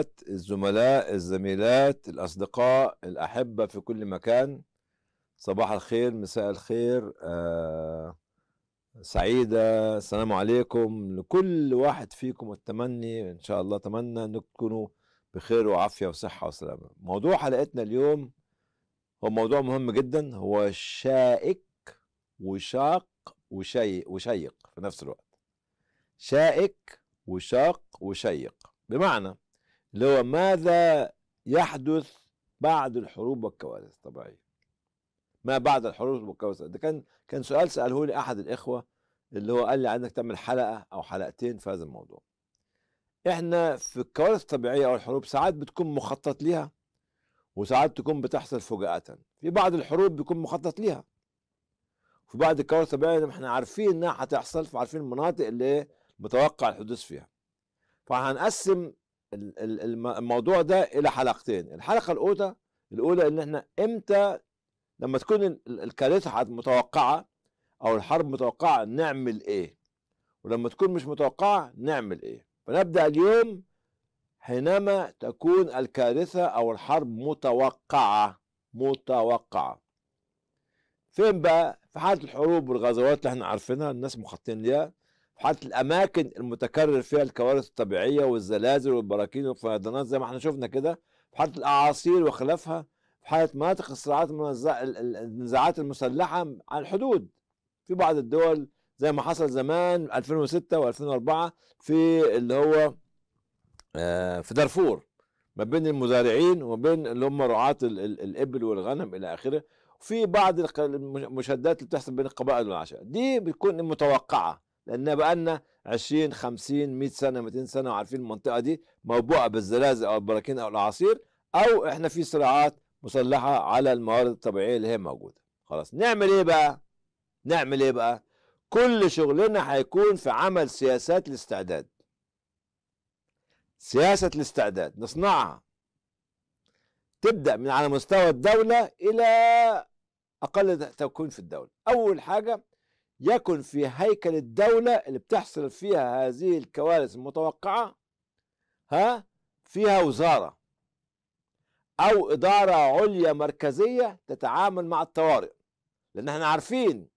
الأخوات الزملاء الزميلات الأصدقاء الأحبة في كل مكان صباح الخير مساء الخير آه سعيدة السلام عليكم لكل واحد فيكم والتمني إن شاء الله أتمنى أن تكونوا بخير وعافية وصحة وسلامة موضوع حلقتنا اليوم هو موضوع مهم جدا هو شائك وشاق وشيق وشيق في نفس الوقت شائك وشاق وشيق بمعنى اللي هو ماذا يحدث بعد الحروب والكوارث الطبيعية ما بعد الحروب والكوارث ده كان كان سؤال سأله لي أحد الإخوة اللي هو قال لي عندك تعمل حلقة أو حلقتين في هذا الموضوع احنا في الكوارث الطبيعية أو الحروب ساعات بتكون مخطط ليها وساعات تكون بتحصل فجأة في بعض الحروب بيكون مخطط ليها في بعض الكوارث الطبيعية احنا عارفين انها هتحصل فعارفين المناطق اللي متوقع الحدوث فيها فهنقسم الموضوع ده الى حلقتين الحلقه الاولى الاولى ان احنا امتى لما تكون الكارثه متوقعه او الحرب متوقعه نعمل ايه ولما تكون مش متوقعه نعمل ايه فنبدا اليوم حينما تكون الكارثه او الحرب متوقعه متوقعه فين بقى في حاله الحروب والغزوات اللي احنا عارفينها الناس مخططين ليها وحتى الاماكن المتكرر فيها الكوارث الطبيعيه والزلازل والبراكين والفيضانات زي ما احنا شفنا كده في حاله الاعاصير وخلافها في حاله مناطق الصراعات النزاعات المسلحه على الحدود في بعض الدول زي ما حصل زمان 2006 و2004 في اللي هو آه، في دارفور ما بين المزارعين وبين اللي هم رعاة الإبل والغنم إلى آخره في بعض المشادات اللي بتحصل بين القبائل والعشائر دي بتكون متوقعة لان بقى لنا 20 50 100 سنه 200 سنه وعارفين المنطقه دي موبوءه بالزلازل او البراكين او الاعاصير او احنا في صراعات مسلحه على الموارد الطبيعيه اللي هي موجوده خلاص نعمل ايه بقى نعمل ايه بقى كل شغلنا هيكون في عمل سياسات الاستعداد سياسة الاستعداد نصنعها تبدأ من على مستوى الدولة إلى أقل تكون في الدولة أول حاجة يكن في هيكل الدولة اللي بتحصل فيها هذه الكوارث المتوقعة ها فيها وزارة أو إدارة عليا مركزية تتعامل مع الطوارئ لأن احنا عارفين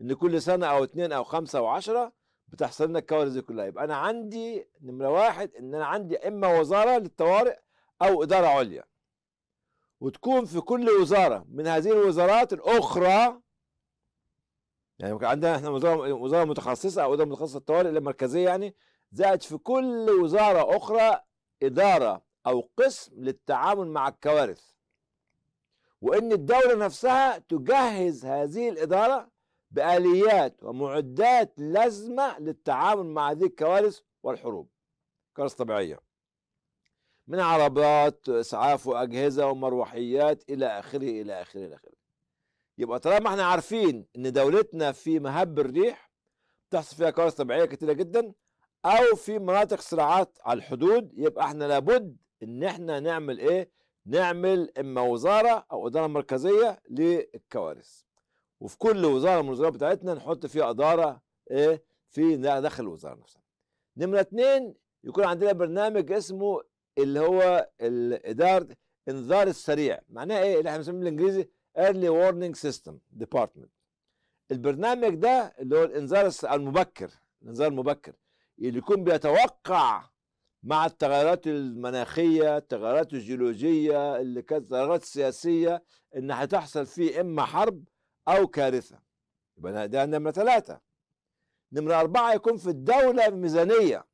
إن كل سنة أو اتنين أو خمسة أو عشرة بتحصل لنا الكوارث دي كلها يبقى أنا عندي نمرة واحد إن أنا عندي إما وزارة للطوارئ أو إدارة عليا وتكون في كل وزارة من هذه الوزارات الأخرى يعني عندنا احنا وزاره وزاره متخصصه او وزاره متخصصه الطوارئ المركزيه يعني زائد في كل وزاره اخرى اداره او قسم للتعامل مع الكوارث وان الدوله نفسها تجهز هذه الاداره باليات ومعدات لازمه للتعامل مع هذه الكوارث والحروب كوارث طبيعيه من عربات اسعاف واجهزه ومروحيات الى اخره الى اخره الى اخره يبقى طالما احنا عارفين ان دولتنا في مهب الريح بتحصل فيها كوارث طبيعيه كتيره جدا او في مناطق صراعات على الحدود يبقى احنا لابد ان احنا نعمل ايه؟ نعمل اما وزاره او اداره مركزيه للكوارث. وفي كل وزاره من الوزارات بتاعتنا نحط فيها اداره ايه؟ في داخل الوزاره نفسها. نمره اثنين يكون عندنا برنامج اسمه اللي هو الاداره الانذار السريع، معناه ايه؟ اللي احنا بنسميه بالانجليزي Early Warning System Department البرنامج ده اللي هو الانذار المبكر الانذار المبكر اللي يكون بيتوقع مع التغيرات المناخية التغيرات الجيولوجية اللي كانت التغيرات السياسية إن هتحصل فيه إما حرب أو كارثة يبقى ده نمرة ثلاثة نمرة أربعة يكون في الدولة ميزانية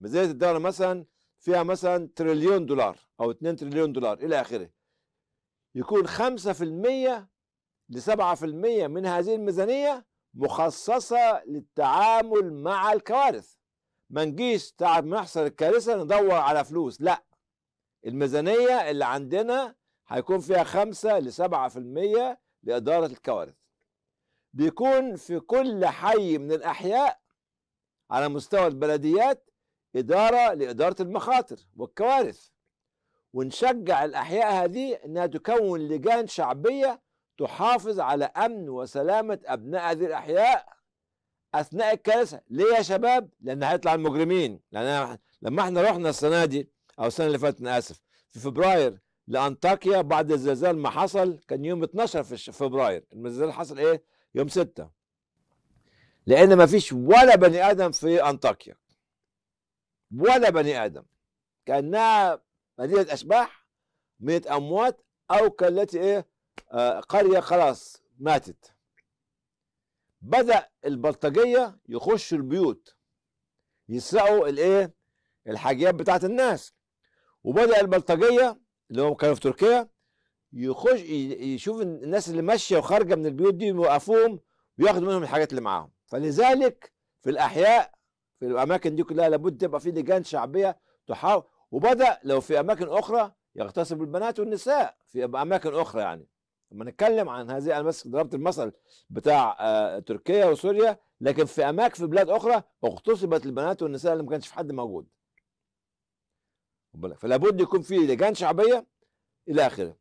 ميزانية الدولة مثلا فيها مثلا تريليون دولار أو 2 تريليون دولار إلى آخره يكون 5% ل 7% من هذه الميزانية مخصصة للتعامل مع الكوارث ما نجيش تعب ما يحصل الكارثة ندور على فلوس لا الميزانية اللي عندنا هيكون فيها 5 ل 7% لإدارة الكوارث بيكون في كل حي من الأحياء على مستوى البلديات إدارة لإدارة المخاطر والكوارث ونشجع الأحياء هذه أنها تكون لجان شعبية تحافظ على أمن وسلامة أبناء هذه الأحياء أثناء الكارثة ليه يا شباب؟ لأن هيطلع المجرمين لأن لما احنا رحنا السنة دي أو السنة اللي فاتت أنا آسف في فبراير لأنطاكيا بعد الزلزال ما حصل كان يوم 12 في فبراير الزلزال حصل إيه؟ يوم 6 لأن ما فيش ولا بني آدم في أنطاكيا ولا بني آدم كأنها مدينه اشباح مدينه اموات او كالتي ايه آه قريه خلاص ماتت بدا البلطجيه يخشوا البيوت يسرقوا الايه الحاجيات بتاعت الناس وبدا البلطجيه اللي هم كانوا في تركيا يخش يشوف الناس اللي ماشيه وخارجه من البيوت دي يوقفوهم وياخدوا منهم الحاجات اللي معاهم فلذلك في الاحياء في الاماكن دي كلها لابد تبقى في لجان شعبيه تحاول وبدا لو في اماكن اخرى يغتصب البنات والنساء في اماكن اخرى يعني لما نتكلم عن هذه انا بس ضربت المثل بتاع آه تركيا وسوريا لكن في اماكن في بلاد اخرى اغتصبت البنات والنساء اللي ما كانش في حد موجود فلا بد يكون في لجان شعبيه الى اخره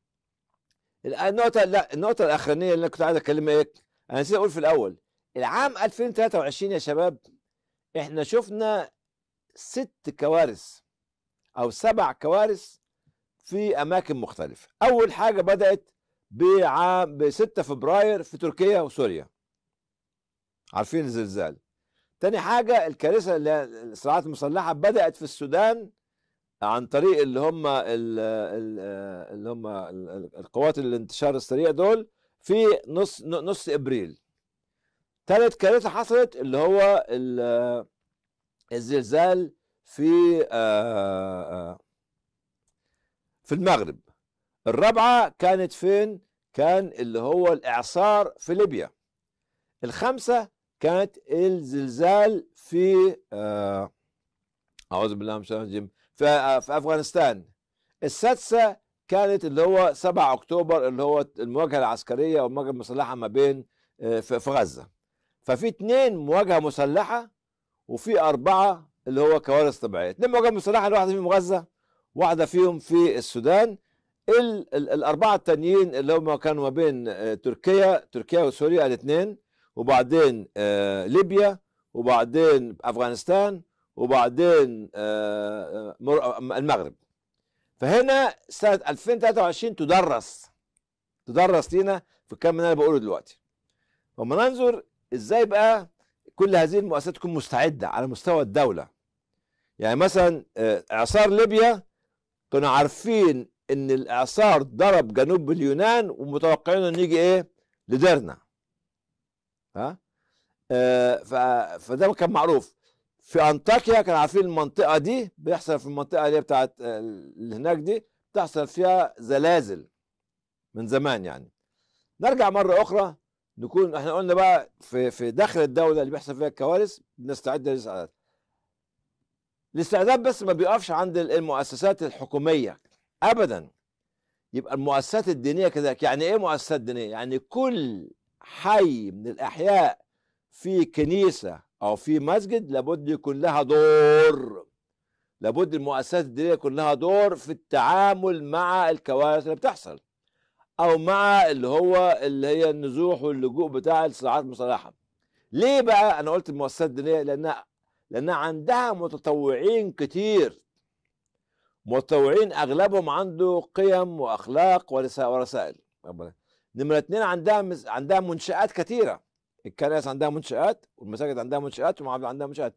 النقطه لا النقطه الاخرانيه اللي انا كنت عايز اكلمها ايه انا نسيت اقول في الاول العام 2023 يا شباب احنا شفنا ست كوارث أو سبع كوارث في أماكن مختلفة أول حاجة بدأت بعام ب 6 فبراير في تركيا وسوريا عارفين الزلزال تاني حاجة الكارثة اللي الصراعات المسلحة بدأت في السودان عن طريق اللي هم اللي هم القوات الانتشار السريع دول في نص نص ابريل ثالث كارثه حصلت اللي هو الزلزال في آه، آه، في المغرب الرابعة كانت فين كان اللي هو الإعصار في ليبيا الخامسة كانت الزلزال في آه، أعوذ بالله من الشيطان الرجيم في, في أفغانستان السادسة كانت اللي هو 7 أكتوبر اللي هو المواجهة العسكرية والمواجهة المسلحة ما بين في غزة ففي اثنين مواجهة مسلحة وفي أربعة اللي هو كوارث طبيعيه اثنين معجم مسلحه واحده فيهم غزه واحده فيهم في السودان ال ال الاربعه التانيين اللي هم كانوا ما بين آه، تركيا تركيا وسوريا الاثنين وبعدين آه، ليبيا وبعدين افغانستان وبعدين آه، المغرب فهنا سنه 2023 تدرس تدرس لينا في الكلام اللي انا بقوله دلوقتي وما ننظر ازاي بقى كل هذه المؤسسات تكون مستعده على مستوى الدوله يعني مثلا آه، اعصار ليبيا كنا عارفين ان الاعصار ضرب جنوب اليونان ومتوقعين انه يجي ايه لديرنا ها آه فده كان معروف في انطاكيا كانوا عارفين المنطقه دي بيحصل في المنطقه اللي هي بتاعت آه، اللي هناك دي بتحصل فيها زلازل من زمان يعني نرجع مره اخرى نكون احنا قلنا بقى في في داخل الدوله اللي بيحصل فيها الكوارث بنستعد للزلازل الاستعداد بس ما بيقفش عند المؤسسات الحكوميه ابدا يبقى المؤسسات الدينيه كذلك يعني ايه مؤسسات دينيه يعني كل حي من الاحياء في كنيسه او في مسجد لابد يكون لها دور لابد المؤسسات الدينيه يكون لها دور في التعامل مع الكوارث اللي بتحصل او مع اللي هو اللي هي النزوح واللجوء بتاع الصراعات المصالحه ليه بقى انا قلت المؤسسات الدينيه لانها لأن عندها متطوعين كتير متطوعين أغلبهم عنده قيم وأخلاق ورسائل نمرة اثنين عندها عندها منشآت كثيرة الكنائس عندها منشآت والمساجد عندها منشآت والمعابد عندها منشآت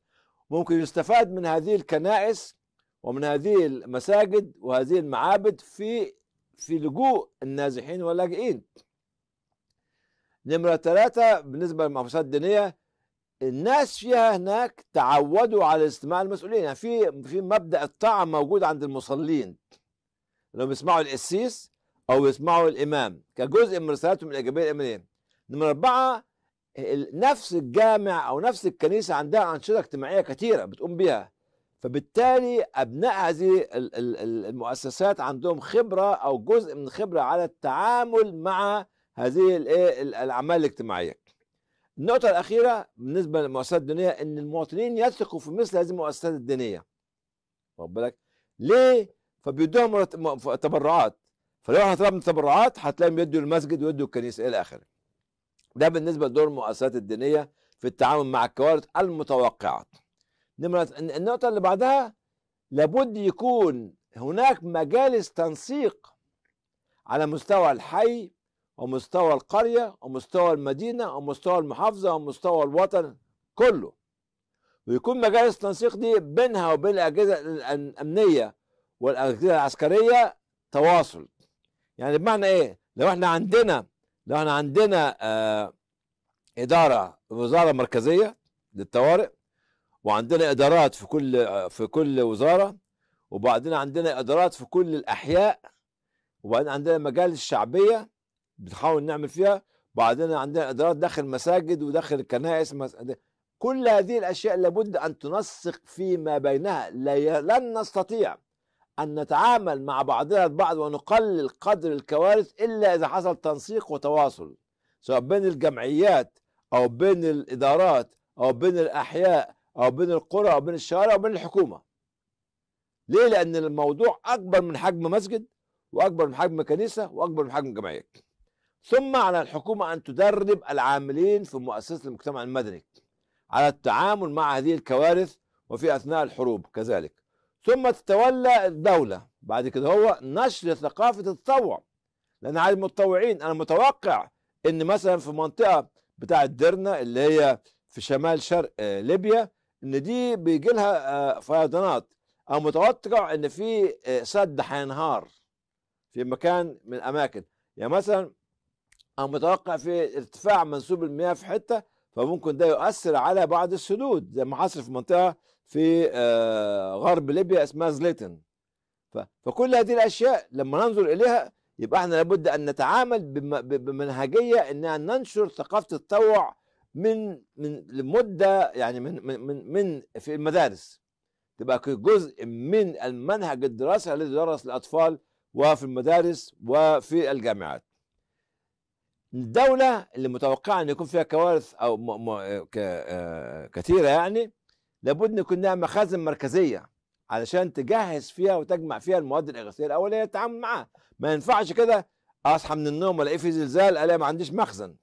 ممكن يستفاد من هذه الكنائس ومن هذه المساجد وهذه المعابد في في لجوء النازحين واللاجئين نمرة ثلاثة بالنسبة للمؤسسات الدينية الناس فيها هناك تعودوا على استماع المسؤولين يعني في في مبدا الطاعه موجود عند المصلين لو بيسمعوا القسيس او بيسمعوا الامام كجزء من رسالتهم الايجابيه الايمانيه نمره اربعه نفس الجامع او نفس الكنيسه عندها انشطه اجتماعيه كثيره بتقوم بها فبالتالي ابناء هذه المؤسسات عندهم خبره او جزء من خبره على التعامل مع هذه إيه، الاعمال الاجتماعيه النقطة الأخيرة بالنسبة للمؤسسات الدينية إن المواطنين يثقوا في مثل هذه المؤسسات الدينية واخد بالك ليه؟ فبيدوهم تبرعات فلو احنا طلبنا تبرعات هتلاقيهم يدوا المسجد ويدوا الكنيسة إلى آخره ده بالنسبة لدور المؤسسات الدينية في التعامل مع الكوارث المتوقعة نمرة النقطة اللي بعدها لابد يكون هناك مجالس تنسيق على مستوى الحي ومستوى القرية ومستوى المدينة ومستوى المحافظة ومستوى الوطن كله ويكون مجالس التنسيق دي بينها وبين الأجهزة الأمنية والأجهزة العسكرية تواصل يعني بمعنى إيه لو احنا عندنا لو احنا عندنا آه إدارة وزارة مركزية للطوارئ وعندنا إدارات في كل في كل وزارة وبعدين عندنا إدارات في كل الأحياء وبعدين عندنا مجالس شعبية بتحاول نعمل فيها بعدين عندنا ادارات داخل مساجد وداخل الكنائس كل هذه الاشياء لابد ان تنسق فيما بينها لن نستطيع ان نتعامل مع بعضنا البعض ونقلل قدر الكوارث الا اذا حصل تنسيق وتواصل سواء بين الجمعيات او بين الادارات او بين الاحياء او بين القرى او بين الشوارع او بين الحكومه ليه لان الموضوع اكبر من حجم مسجد واكبر من حجم كنيسه واكبر من حجم جمعيه ثم على الحكومة أن تدرب العاملين في مؤسسة المجتمع المدني على التعامل مع هذه الكوارث وفي أثناء الحروب كذلك ثم تتولى الدولة بعد كده هو نشر ثقافة التطوع لأن على المتطوعين أنا متوقع إن مثلا في منطقة بتاعة الدرنة اللي هي في شمال شرق آه، ليبيا إن دي بيجي لها آه، فيضانات أو متوقع إن في آه، سد هينهار في مكان من الأماكن يعني مثلا أو متوقع في ارتفاع منسوب المياه في حتة فممكن ده يؤثر على بعض السدود زي ما حصل في منطقة في آه، غرب ليبيا اسمها زليتن فكل هذه الأشياء لما ننظر إليها يبقى احنا لابد أن نتعامل بمنهجية أننا ننشر ثقافة التطوع من من لمدة يعني من من من في المدارس تبقى جزء من المنهج الدراسي الذي يدرس للأطفال وفي المدارس وفي الجامعات الدولة اللي متوقعة أن يكون فيها كوارث أو م... م... ك... آ... كثيرة يعني لابد أن يكون لها مخازن مركزية علشان تجهز فيها وتجمع فيها المواد الإغاثية الأولية للتعامل معاها ما ينفعش كده أصحى من النوم ألاقي في زلزال ألاقي ما عنديش مخزن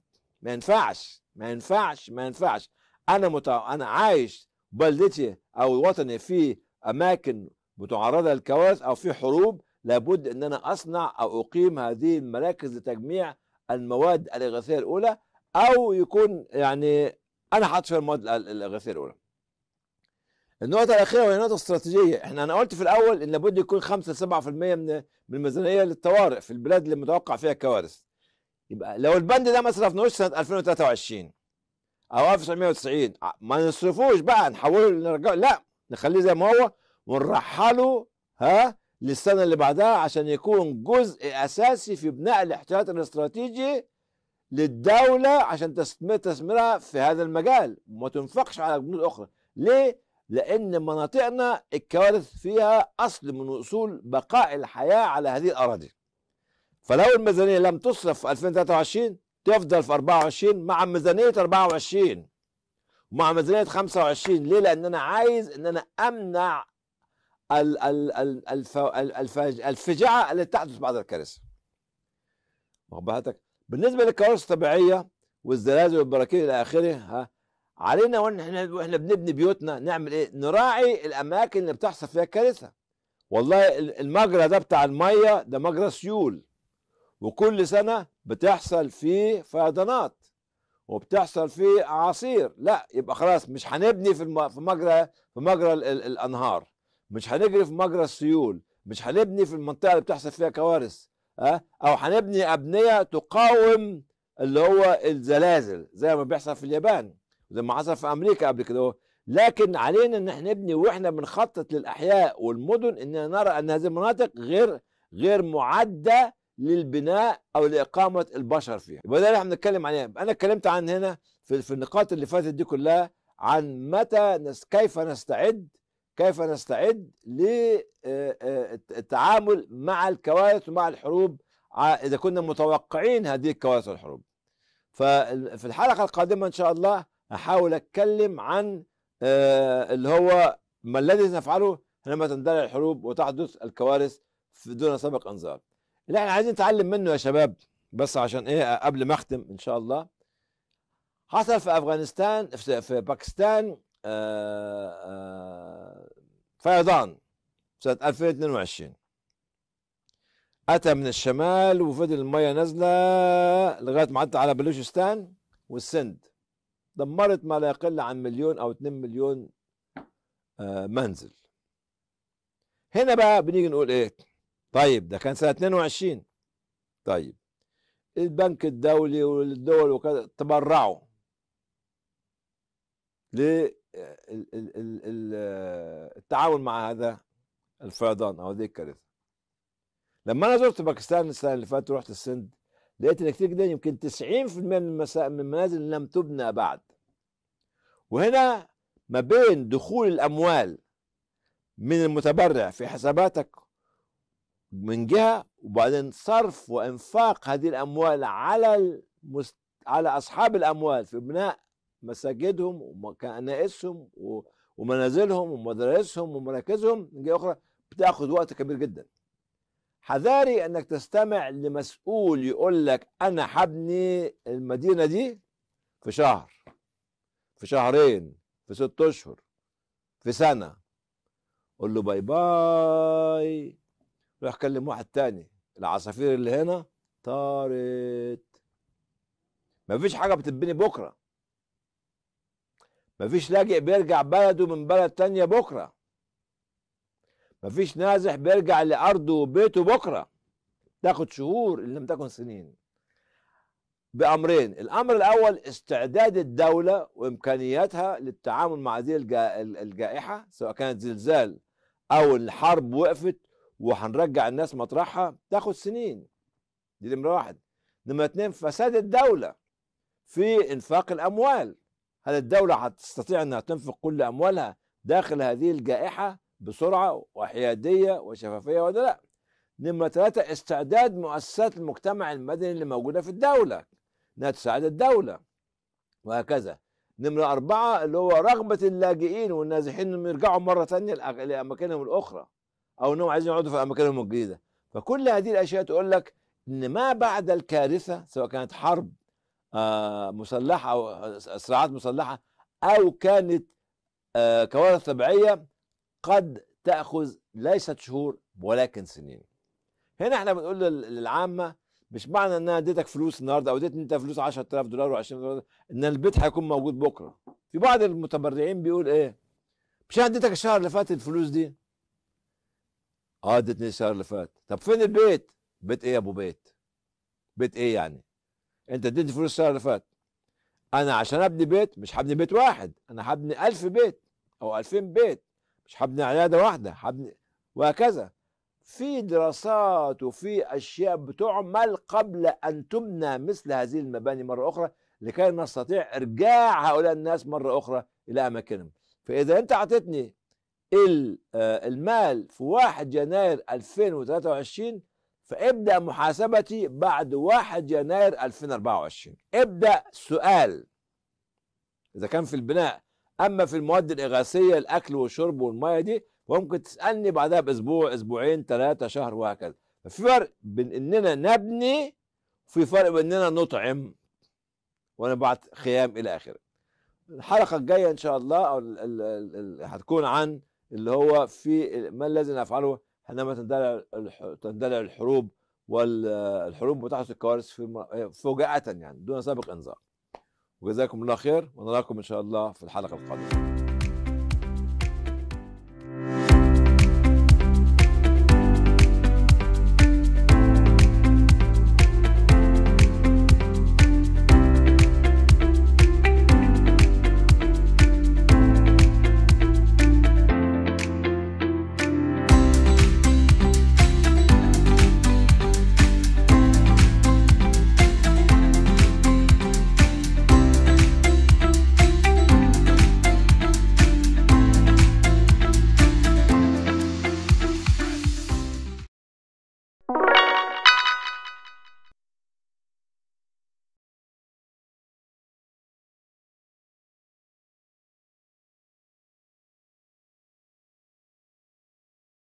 ما ينفعش ما ينفعش ما ينفعش أنا مت... أنا عايش بلدتي أو وطني في أماكن متعرضة للكوارث أو في حروب لابد أن أنا أصنع أو أقيم هذه المراكز لتجميع المواد الإغاثية الأولى أو يكون يعني أنا حاطط فيها المواد الإغاثية الأولى النقطة الأخيرة وهي نقطة استراتيجية، إحنا أنا قلت في الأول إن لابد يكون 5 7% من من الميزانية للطوارئ في البلاد اللي متوقع فيها الكوارث. يبقى لو البند ده ما صرفناهوش سنة 2023 أو 1990 آه، ما نصرفوش بقى نحوله نرجعه لا نخليه زي ما هو ونرحله ها للسنة اللي بعدها عشان يكون جزء أساسي في بناء الاحتياط الاستراتيجي للدولة عشان تستثمرها في هذا المجال وما تنفقش على بنود أخرى ليه؟ لأن مناطقنا الكوارث فيها أصل من أصول بقاء الحياة على هذه الأراضي فلو الميزانية لم تصرف في 2023 تفضل في 24 مع ميزانية 24 ومع ميزانية 25 ليه؟ لأن أنا عايز أن أنا أمنع الفجعه التي تحدث بعد الكارثه واخد بالك بالنسبه للكوارث الطبيعيه والزلازل والبراكين الى اخره ها علينا واحنا واحنا بنبني بيوتنا نعمل ايه؟ نراعي الاماكن اللي بتحصل فيها كارثة والله المجرى ده بتاع الميه ده مجرى سيول وكل سنه بتحصل فيه فيضانات وبتحصل فيه اعاصير، لا يبقى خلاص مش هنبني في مجرى في مجرى الانهار. مش هنجري في مجرى السيول مش هنبني في المنطقه اللي بتحصل فيها كوارث ها او هنبني ابنيه تقاوم اللي هو الزلازل زي ما بيحصل في اليابان زي ما حصل في امريكا قبل كده لكن علينا ان احنا نبني واحنا بنخطط للاحياء والمدن اننا نرى ان هذه المناطق غير غير معده للبناء او لاقامه البشر فيها يبقى ده اللي احنا بنتكلم عليه انا اتكلمت عن هنا في, في النقاط اللي فاتت دي كلها عن متى نس كيف نستعد كيف نستعد للتعامل آه، آه، مع الكوارث ومع الحروب اذا كنا متوقعين هذه الكوارث والحروب ففي الحلقه القادمه ان شاء الله احاول اتكلم عن آه، اللي هو ما الذي نفعله حينما تندلع الحروب وتحدث الكوارث دون سابق انذار اللي احنا عايزين نتعلم منه يا شباب بس عشان ايه قبل ما اختم ان شاء الله حصل في افغانستان في باكستان آآ آآ فيضان سنة 2022 أتى من الشمال وفضل المية نازلة لغاية ما عدت على بلوشستان والسند دمرت ما لا يقل عن مليون أو 2 مليون آه، منزل هنا بقى بنيجي نقول إيه طيب ده كان سنة 22 طيب البنك الدولي والدول وكذا تبرعوا التعاون مع هذا الفيضان او هذه الكارثه لما انا زرت باكستان السنه اللي فاتت ورحت السند لقيت ان كثير جدا يمكن 90% من من المنازل لم تبنى بعد وهنا ما بين دخول الاموال من المتبرع في حساباتك من جهه وبعدين صرف وانفاق هذه الاموال على المست... على اصحاب الاموال في بناء مساجدهم وكنائسهم ومنازلهم ومدارسهم ومراكزهم من جهه اخرى بتاخد وقت كبير جدا حذاري انك تستمع لمسؤول يقول لك انا هبني المدينه دي في شهر في شهرين في ست اشهر في سنه قول له باي باي روح كلم واحد تاني العصافير اللي هنا طارت مفيش حاجه بتتبني بكره مفيش لاجئ بيرجع بلده من بلد تانية بكرة مفيش نازح بيرجع لأرضه وبيته بكرة تاخد شهور إن لم تكن سنين بأمرين الأمر الأول استعداد الدولة وإمكانياتها للتعامل مع هذه الجائحة سواء كانت زلزال أو الحرب وقفت وهنرجع الناس مطرحها تاخد سنين دي نمرة واحد نمرة اتنين فساد الدولة في إنفاق الأموال هل الدولة هتستطيع أنها تنفق كل أموالها داخل هذه الجائحة بسرعة وحيادية وشفافية ولا لا؟ نمرة ثلاثة استعداد مؤسسات المجتمع المدني اللي موجودة في الدولة إنها تساعد الدولة وهكذا نمرة أربعة اللي هو رغبة اللاجئين والنازحين إنهم يرجعوا مرة ثانية لأماكنهم الأخرى أو إنهم عايزين يقعدوا في أماكنهم الجديدة فكل هذه الأشياء تقول لك إن ما بعد الكارثة سواء كانت حرب آه، مسلحه او صراعات مسلحه او كانت آه، كوارث طبيعيه قد تاخذ ليست شهور ولكن سنين هنا احنا بنقول للعامه مش معنى ان انا اديتك فلوس النهارده او اديت انت فلوس 10000 دولار و20 دولار ان البيت هيكون موجود بكره في بعض المتبرعين بيقول ايه مش انا اديتك الشهر اللي فات الفلوس دي اه اديتني الشهر اللي فات طب فين البيت بيت ايه يا ابو بيت بيت ايه يعني انت اديتني فلوس السنه اللي فاتت انا عشان ابني بيت مش هبني بيت واحد انا هبني ألف بيت او 2000 بيت مش هبني عياده واحده هبني وهكذا في دراسات وفي اشياء بتعمل قبل ان تبنى مثل هذه المباني مره اخرى لكي نستطيع ارجاع هؤلاء الناس مره اخرى الى اماكنهم فاذا انت اعطيتني آه، المال في 1 يناير 2023 فابدأ محاسبتي بعد 1 يناير 2024 ابدأ سؤال إذا كان في البناء أما في المواد الإغاثية الأكل والشرب والمية دي ممكن تسألني بعدها بأسبوع أسبوعين ثلاثة شهر وهكذا ففي فرق بين إننا نبني وفي فرق بين إننا نطعم ونبعت خيام إلى آخره الحلقة الجاية إن شاء الله أو هتكون عن اللي هو في ما الذي نفعله عندما تندلع تندلع الحروب والحروب وتحدث الكوارث فجأة يعني دون سابق إنذار وجزاكم الله خير ونراكم إن شاء الله في الحلقة القادمة